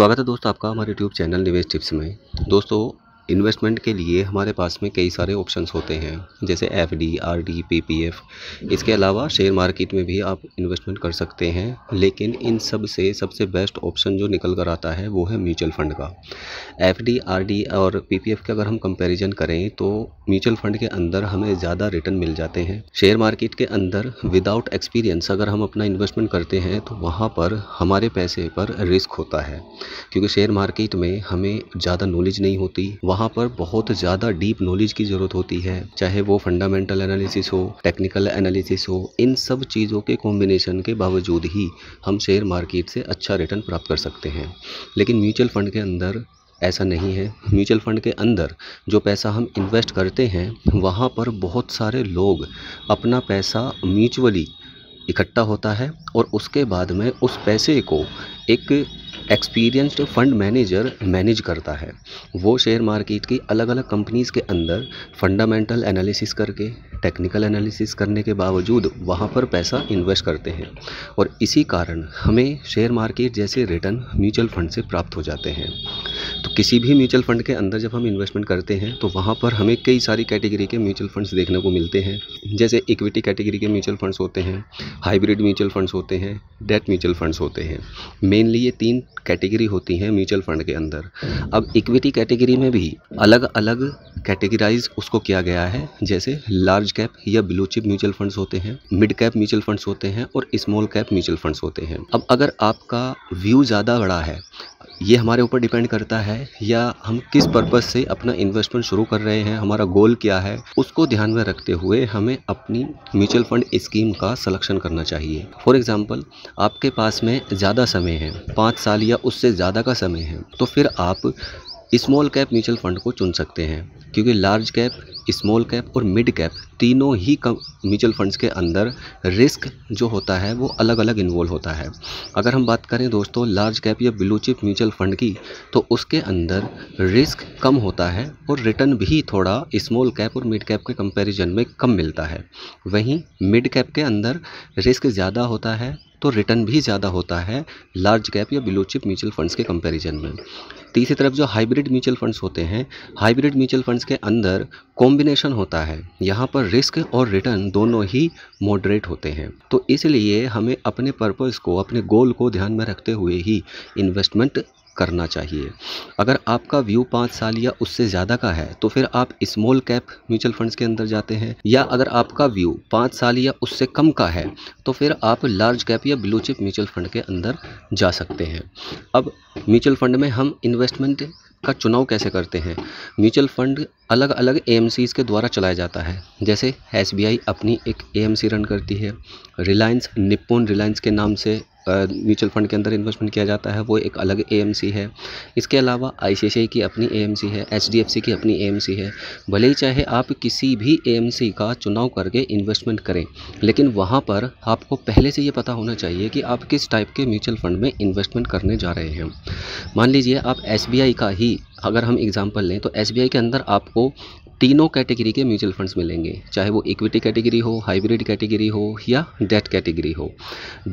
स्वागत है दोस्तों आपका हमारे यूट्यूब चैनल निवेश टिप्स में दोस्तों इन्वेस्टमेंट के लिए हमारे पास में कई सारे ऑप्शंस होते हैं जैसे F D R D P P F इसके अलावा शेयर मार्केट में भी आप इन्वेस्टमेंट कर सकते हैं लेकिन इन सब से सबसे बेस्ट ऑप्शन जो निकल कर आता है वो है म्यूचुअल फ़ंड का एफ डी आर डी और पी पी एफ के अगर हम कंपैरिजन करें तो म्यूचुअल फंड के अंदर हमें ज़्यादा रिटर्न मिल जाते हैं शेयर मार्केट के अंदर विदाउट एक्सपीरियंस अगर हम अपना इन्वेस्टमेंट करते हैं तो वहाँ पर हमारे पैसे पर रिस्क होता है क्योंकि शेयर मार्केट में हमें ज़्यादा नॉलेज नहीं होती वहाँ पर बहुत ज़्यादा डीप नॉलेज की ज़रूरत होती है चाहे वो फंडामेंटल एनालिसिस हो टेक्निकल एनालिसिस हो इन सब चीज़ों के कॉम्बिनेशन के बावजूद ही हम शेयर मार्केट से अच्छा रिटर्न प्राप्त कर सकते हैं लेकिन म्यूचुअल फंड के अंदर ऐसा नहीं है म्यूचुअल फ़ंड के अंदर जो पैसा हम इन्वेस्ट करते हैं वहाँ पर बहुत सारे लोग अपना पैसा म्यूचुअली इकट्ठा होता है और उसके बाद में उस पैसे को एक एक्सपीरियंस्ड फंड मैनेजर मैनेज करता है वो शेयर मार्केट की अलग अलग कंपनीज़ के अंदर फंडामेंटल एनालिसिस करके टेक्निकल एनालिसिस करने के बावजूद वहाँ पर पैसा इन्वेस्ट करते हैं और इसी कारण हमें शेयर मार्केट जैसे रिटर्न म्यूचुअल फंड से प्राप्त हो जाते हैं तो किसी भी म्यूचुअल फंड के अंदर जब हम इन्वेस्टमेंट करते हैं तो वहाँ पर हमें कई सारी कैटेगरी के म्यूचुअल फंड्स देखने को मिलते हैं जैसे इक्विटी कैटेगरी के म्यूचुअल फंड्स होते हैं हाइब्रिड म्यूचुअल फंड्स होते हैं डेट म्यूचुअल फंड्स होते हैं मेनली ये तीन कैटेगरी होती हैं म्यूचुअल फंड के अंदर अब इक्विटी कैटेगरी में भी अलग अलग कैटेगराइज उसको किया गया है जैसे लार्ज कैप या ब्लू चिप म्यूचुअल फंड्स होते हैं मिड कैप म्यूचुअल फंड्स होते हैं और स्मॉल कैप म्यूचुअल फंड्स होते हैं अब अगर आपका व्यू ज़्यादा बड़ा है ये हमारे ऊपर डिपेंड करता है या हम किस पर्पज़ से अपना इन्वेस्टमेंट शुरू कर रहे हैं हमारा गोल क्या है उसको ध्यान में रखते हुए हमें अपनी म्यूचुअल फंड स्कीम का सिलेक्शन करना चाहिए फॉर एग्ज़ाम्पल आपके पास में ज़्यादा समय है पाँच साल या उससे ज़्यादा का समय है तो फिर आप स्मॉल कैप म्यूचुअल फंड को चुन सकते हैं क्योंकि लार्ज कैप स्मॉल कैप और मिड कैप तीनों ही म्यूचुअल फंड्स के अंदर रिस्क जो होता है वो अलग अलग इन्वॉल्व होता है अगर हम बात करें दोस्तों लार्ज कैप या ब्लू चिप म्यूचुअल फंड की तो उसके अंदर रिस्क कम होता है और रिटर्न भी थोड़ा स्मॉल कैप और मिड कैप के कंपैरिजन में कम मिलता है वहीं मिड कैप के अंदर रिस्क ज़्यादा होता है तो रिटर्न भी ज़्यादा होता है लार्ज कैप या बिलो चिप म्यूचुअल फंड्स के कंपैरिजन में तीसरी तरफ जो हाइब्रिड म्यूचुअल फंड्स होते हैं हाइब्रिड म्यूचुअल फंड्स के अंदर कॉम्बिनेशन होता है यहाँ पर रिस्क और रिटर्न दोनों ही मॉडरेट होते हैं तो इसलिए हमें अपने पर्पज़ को अपने गोल को ध्यान में रखते हुए ही इन्वेस्टमेंट करना चाहिए अगर आपका व्यू पाँच साल या उससे ज़्यादा का है तो फिर आप स्मॉल कैप म्यूचुअल फंड्स के अंदर जाते हैं या अगर आपका व्यू पाँच साल या उससे कम का है तो फिर आप लार्ज कैप या ब्लू चिप म्यूचुअल फंड के अंदर जा सकते हैं अब म्यूचुअल फंड में हम इन्वेस्टमेंट का चुनाव कैसे करते हैं म्यूचुअल फंड अलग अलग ए के द्वारा चलाया जाता है जैसे एस अपनी एक ए रन करती है रिलायंस निप्पोन रिलायंस के नाम से म्यूचुअल फंड के अंदर इन्वेस्टमेंट किया जाता है वो एक अलग एएमसी है इसके अलावा आईसीआईसीआई की अपनी एएमसी है एचडीएफसी की अपनी एएमसी है भले ही चाहे आप किसी भी एएमसी का चुनाव करके इन्वेस्टमेंट करें लेकिन वहाँ पर आपको पहले से ये पता होना चाहिए कि आप किस टाइप के म्यूचुअल फंड में इन्वेस्टमेंट करने जा रहे हैं मान लीजिए आप एस का ही अगर हम एग्ज़ाम्पल लें तो एस के अंदर आपको तीनों कैटेगरी के म्यूचुअल फंड्स मिलेंगे चाहे वो इक्विटी कैटेगरी हो हाइब्रिड कैटेगरी हो या डेट कैटेगरी हो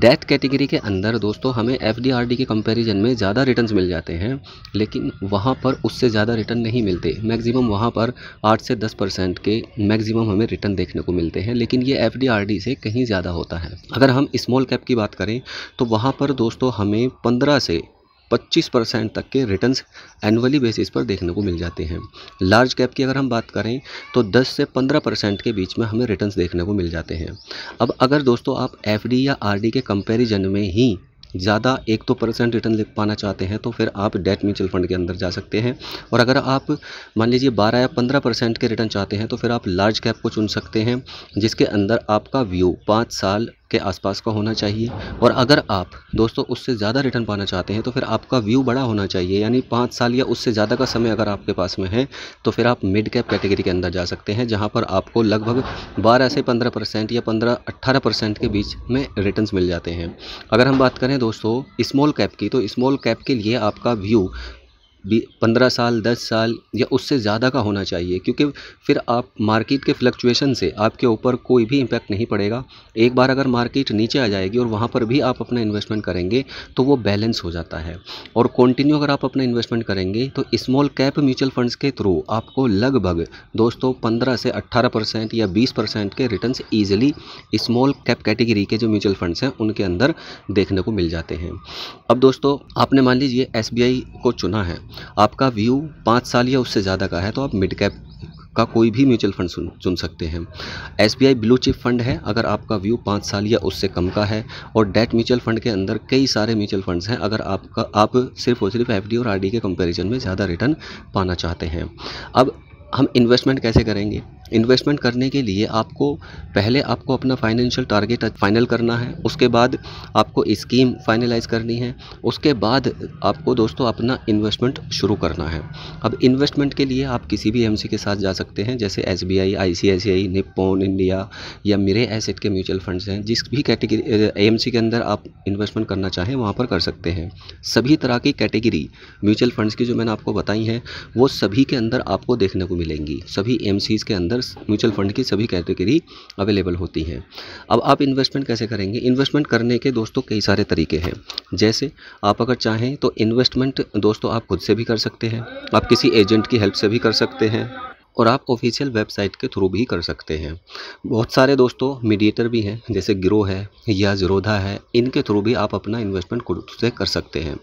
डेट कैटेगरी के अंदर दोस्तों हमें एफ के कंपैरिजन में ज़्यादा रिटर्न्स मिल जाते हैं लेकिन वहाँ पर उससे ज़्यादा रिटर्न नहीं मिलते मैक्सिमम वहाँ पर आठ से दस परसेंट के मैक्सिमम हमें रिटर्न देखने को मिलते हैं लेकिन ये एफ से कहीं ज़्यादा होता है अगर हम स्मॉल कैप की बात करें तो वहाँ पर दोस्तों हमें पंद्रह से 25 परसेंट तक के रिटर्न एनुअली बेसिस पर देखने को मिल जाते हैं लार्ज कैप की अगर हम बात करें तो 10 से 15 परसेंट के बीच में हमें रिटर्न देखने को मिल जाते हैं अब अगर दोस्तों आप एफ या आर के कंपेरिजन में ही ज़्यादा एक तो परसेंट रिटर्न ले पाना चाहते हैं तो फिर आप डेट म्यूचुअल फंड के अंदर जा सकते हैं और अगर आप मान लीजिए 12 या 15 परसेंट के रिटर्न चाहते हैं तो फिर आप लार्ज कैप को चुन सकते हैं जिसके अंदर आपका व्यू पाँच साल के आसपास का होना चाहिए और अगर आप दोस्तों उससे ज़्यादा रिटर्न पाना चाहते हैं तो फिर आपका व्यू बड़ा होना चाहिए यानी पाँच साल या उससे ज़्यादा का समय अगर आपके पास में है तो फिर आप मिड कैप कैटेगरी के अंदर जा सकते हैं जहाँ पर आपको लगभग बारह से पंद्रह परसेंट या पंद्रह अट्ठारह परसेंट के बीच में रिटर्न मिल जाते हैं अगर हम बात करें दोस्तों स्मॉल कैप की तो स्मॉल कैप के लिए आपका व्यू पंद्रह साल दस साल या उससे ज़्यादा का होना चाहिए क्योंकि फिर आप मार्केट के फ्लक्चुएशन से आपके ऊपर कोई भी इम्पैक्ट नहीं पड़ेगा एक बार अगर मार्केट नीचे आ जाएगी और वहाँ पर भी आप अपना इन्वेस्टमेंट करेंगे तो वो बैलेंस हो जाता है और कंटिन्यू अगर आप अपना इन्वेस्टमेंट करेंगे तो स्मॉल कैप म्यूचुअल फंड्स के थ्रू आपको लगभग दोस्तों पंद्रह से अट्ठारह परसेंट या बीस परसेंट के return easily small cap category के जो म्यूचुअल फंड्स हैं उनके अंदर देखने को मिल जाते हैं अब दोस्तों आपने मान लीजिए एस को चुना है आपका व्यू पाँच साल या उससे ज़्यादा का है तो आप मिड कैप का कोई भी म्यूचुअल फंड चुन सकते हैं S B I blue chip fund है अगर आपका व्यू पाँच साल या उससे कम का है और डेट म्यूचुअल फंड के अंदर कई सारे म्यूचुअल फंड्स हैं अगर आपका आप सिर्फ और सिर्फ एफ डी और आर डी के कंपैरिजन में ज़्यादा रिटर्न पाना चाहते हैं अब हम इन्वेस्टमेंट कैसे करेंगे इन्वेस्टमेंट करने के लिए आपको पहले आपको अपना फाइनेंशियल टारगेट फाइनल करना है उसके बाद आपको स्कीम फाइनलाइज करनी है उसके बाद आपको दोस्तों अपना इन्वेस्टमेंट शुरू करना है अब इन्वेस्टमेंट के लिए आप किसी भी एमसी के साथ जा सकते हैं जैसे S B I I C I C I Nippon India या मेरे एसेट के म्यूचुअल फंड्स हैं जिस भी कैटेगरी एम के अंदर आप इन्वेस्टमेंट करना चाहें वहाँ पर कर सकते हैं सभी तरह की कैटेगरी म्यूचुअल फंड्स की जो मैंने आपको बताई हैं वो सभी के अंदर आपको देखने को मिले मिलेंगी सभी एम के अंदर म्यूचुअल फंड की सभी कैटेगरी अवेलेबल होती हैं अब आप इन्वेस्टमेंट कैसे करेंगे इन्वेस्टमेंट करने के दोस्तों कई सारे तरीके हैं जैसे आप अगर चाहें तो इन्वेस्टमेंट दोस्तों आप खुद से भी कर सकते हैं आप किसी एजेंट की हेल्प से भी कर सकते हैं और आप ऑफिशियल वेबसाइट के थ्रू भी कर सकते हैं बहुत सारे दोस्तों मीडिएटर भी हैं जैसे ग्रो है या जीरोधा है इनके थ्रू भी आप अपना इन्वेस्टमेंट खुद से कर सकते हैं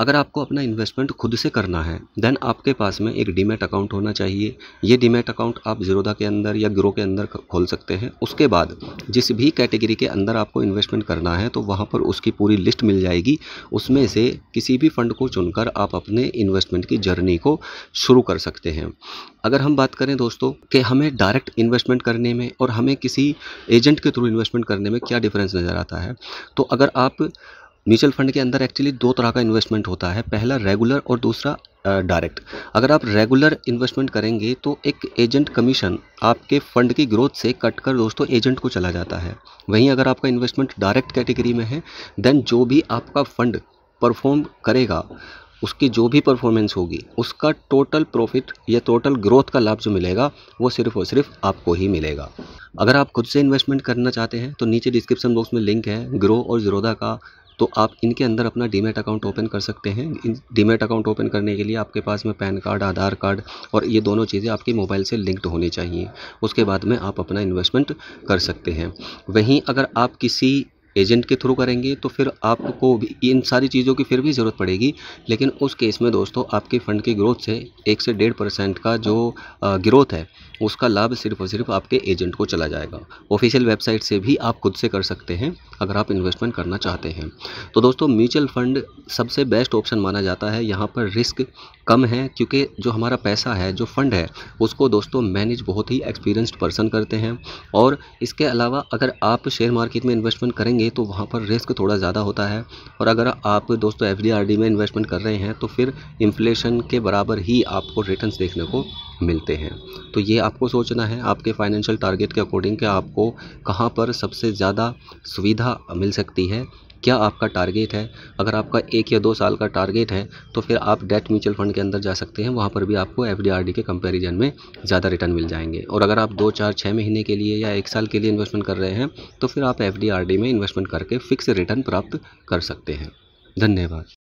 अगर आपको अपना इन्वेस्टमेंट खुद से करना है देन आपके पास में एक डीमेट अकाउंट होना चाहिए ये डीमेट अकाउंट आप जीरोधा के अंदर या ग्रो के अंदर खोल सकते हैं उसके बाद जिस भी कैटेगरी के अंदर आपको इन्वेस्टमेंट करना है तो वहाँ पर उसकी पूरी लिस्ट मिल जाएगी उसमें से किसी भी फंड को चुनकर आप अपने इन्वेस्टमेंट की जर्नी को शुरू कर सकते हैं अगर हम बात करें दोस्तों कि हमें डायरेक्ट इन्वेस्टमेंट करने में और हमें किसी एजेंट के थ्रू इन्वेस्टमेंट करने में क्या डिफरेंस नज़र आता है तो अगर आप म्यूचुअल फंड के अंदर एक्चुअली दो तरह का इन्वेस्टमेंट होता है पहला रेगुलर और दूसरा डायरेक्ट अगर आप रेगुलर इन्वेस्टमेंट करेंगे तो एक एजेंट कमीशन आपके फंड की ग्रोथ से कट कर दोस्तों एजेंट को चला जाता है वहीं अगर आपका इन्वेस्टमेंट डायरेक्ट कैटेगरी में है देन जो भी आपका फंड परफॉर्म करेगा उसकी जो भी परफॉर्मेंस होगी उसका टोटल प्रॉफिट या टोटल ग्रोथ का लाभ जो मिलेगा वो सिर्फ और सिर्फ आपको ही मिलेगा अगर आप खुद से इन्वेस्टमेंट करना चाहते हैं तो नीचे डिस्क्रिप्शन बॉक्स में लिंक है ग्रो और जीरोदा का तो आप इनके अंदर अपना डीमेट अकाउंट ओपन कर सकते हैं इन डीमेट अकाउंट ओपन करने के लिए आपके पास में पैन कार्ड आधार कार्ड और ये दोनों चीज़ें आपके मोबाइल से लिंक्ड होनी चाहिए उसके बाद में आप अपना इन्वेस्टमेंट कर सकते हैं वहीं अगर आप किसी एजेंट के थ्रू करेंगे तो फिर आपको भी इन सारी चीज़ों की फिर भी ज़रूरत पड़ेगी लेकिन उस केस में दोस्तों आपके फ़ंड की ग्रोथ से एक से डेढ़ परसेंट का जो ग्रोथ है उसका लाभ सिर्फ और सिर्फ आपके एजेंट को चला जाएगा ऑफिशियल वेबसाइट से भी आप खुद से कर सकते हैं अगर आप इन्वेस्टमेंट करना चाहते हैं तो दोस्तों म्यूचुअल फ़ंड सबसे बेस्ट ऑप्शन माना जाता है यहाँ पर रिस्क कम है क्योंकि जो हमारा पैसा है जो फ़ंड है उसको दोस्तों मैनेज बहुत ही एक्सपीरियंस्ड पर्सन करते हैं और इसके अलावा अगर आप शेयर मार्केट में इन्वेस्टमेंट करेंगे तो वहाँ पर रिस्क थोड़ा ज़्यादा होता है और अगर आप दोस्तों एफ में इन्वेस्टमेंट कर रहे हैं तो फिर इन्फ्लेशन के बराबर ही आपको रिटर्न देखने को मिलते हैं तो ये आपको सोचना है आपके फाइनेंशियल टारगेट के अकॉर्डिंग कि आपको कहाँ पर सबसे ज़्यादा सुविधा मिल सकती है क्या आपका टारगेट है अगर आपका एक या दो साल का टारगेट है तो फिर आप डेट म्यूचुअल फंड के अंदर जा सकते हैं वहाँ पर भी आपको एफ के कंपैरिजन में ज़्यादा रिटर्न मिल जाएंगे और अगर आप दो चार छः महीने के लिए या एक साल के लिए इन्वेस्टमेंट कर रहे हैं तो फिर आप एफ में इन्वेस्टमेंट करके फिक्स रिटर्न प्राप्त कर सकते हैं धन्यवाद